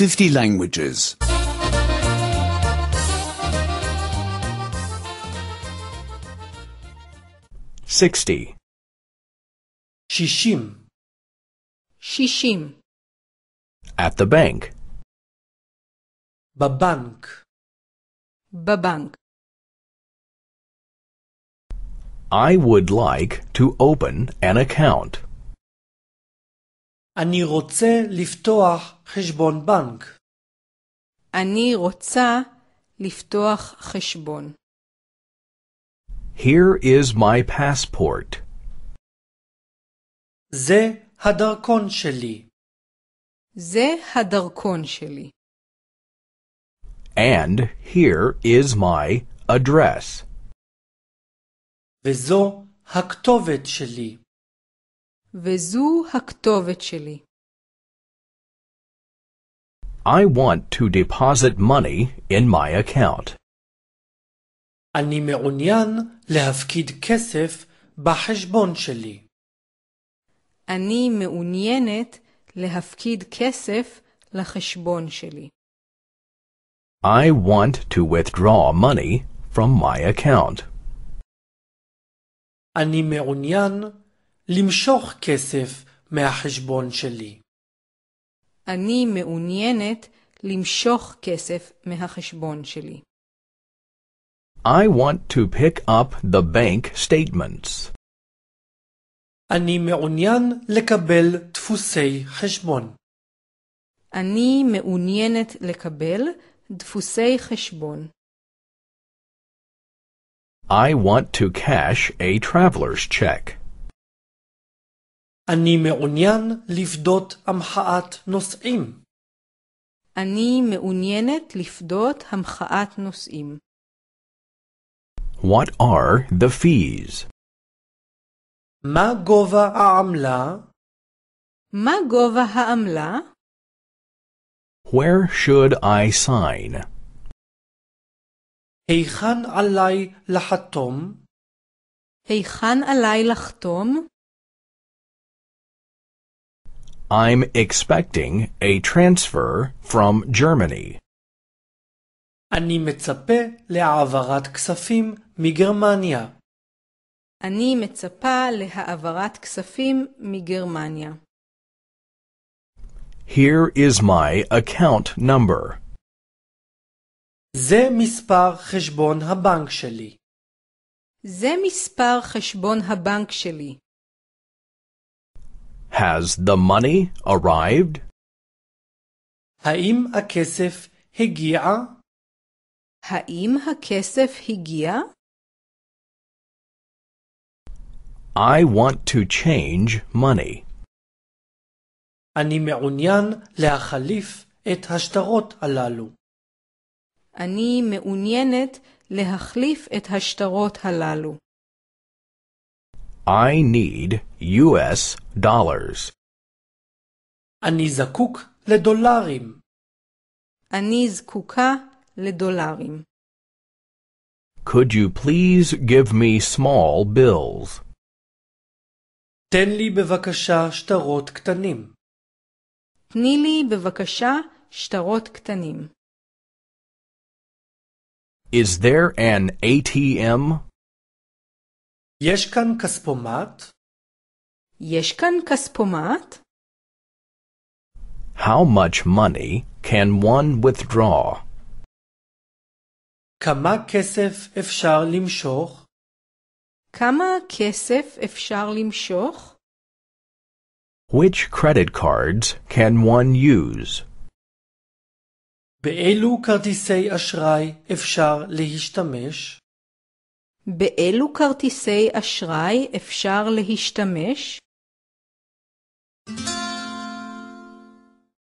50 languages. 60. Shishim. Shishim. At the bank. Babank. Babank. I would like to open an account. אני רוצה לפתוח חשבון בנק. אני רוצה לפתוח חשבון. Here is my passport. זה הדרכון שלי. זה הדרכון שלי. And here is my address. וזו הכתובת שלי. וזו הכתובת שלי. I want to deposit money in my account. אני מעוניין להפקיד כסף בחשבון שלי. אני מעוניינת להפקיד כסף לחשבון שלי. I want to withdraw money from my account. אני מעוניין למשוך כסף מהחשבון שלי. אני מעוניינת למשוך כסף מהחשבון שלי. I want to pick up the bank statements. אני מעוניין לקבל דפוסי חשבון. אני מעוניינת לקבל דפוסי חשבון. I want to cash a traveler's check. אני מעוניין לפדות המחאת נוסעים. אני מעוניינת לפדות המחאת נוסעים. What are the fees? מה גובה העמלה? מה גובה העמלה? Where should I sign? היכן עליי לחתום? היכן עליי לחתום? I'm expecting a transfer from Germany. אני מצפה להעברת כספים מגרמניה. אני מצפה להעברת כספים מגרמניה. Here is my account number. זה מספר חשבון הבנק שלי. זה מספר חשבון הבנק שלי. Has the money arrived? Haim hakesef higia? Haim hakesef higia? I want to change money. אני מעוניין להחליף את השטרות הללו. אני מעוניינת להחליף את השטרות הללו. I need US dollars. אני זקוק לדולרים. אני זקוקה לדולרים. Could you please give me small bills? תן לי בבקשה שטרות קטנים. תני לי בבקשה שטרות קטנים. Is there an ATM? יש כאן כספומט? יש כאן כספומט? How much money can one withdraw? כמה כסף אפשר למשוך? כמה כסף אפשר למשוך? Which credit cards can one use? באילו כרטיסי אשראי אפשר להשתמש? באילו כרטיסי אשראי אפשר להשתמש?